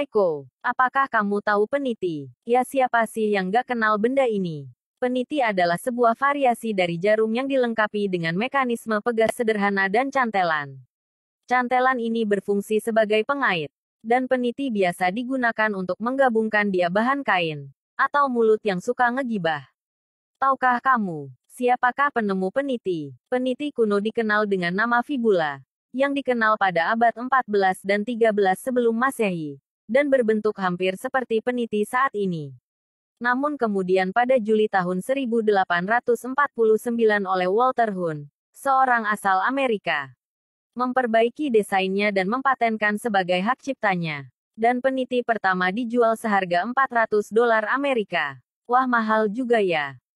Eko, apakah kamu tahu peniti? Ya siapa sih yang gak kenal benda ini? Peniti adalah sebuah variasi dari jarum yang dilengkapi dengan mekanisme pegas sederhana dan cantelan. Cantelan ini berfungsi sebagai pengait, dan peniti biasa digunakan untuk menggabungkan dia bahan kain, atau mulut yang suka ngegibah. Taukah kamu, siapakah penemu peniti? Peniti kuno dikenal dengan nama fibula, yang dikenal pada abad 14 dan 13 sebelum masehi dan berbentuk hampir seperti peniti saat ini. Namun kemudian pada Juli tahun 1849 oleh Walter Hoon, seorang asal Amerika, memperbaiki desainnya dan mempatenkan sebagai hak ciptanya. Dan peniti pertama dijual seharga 400 dolar Amerika. Wah mahal juga ya.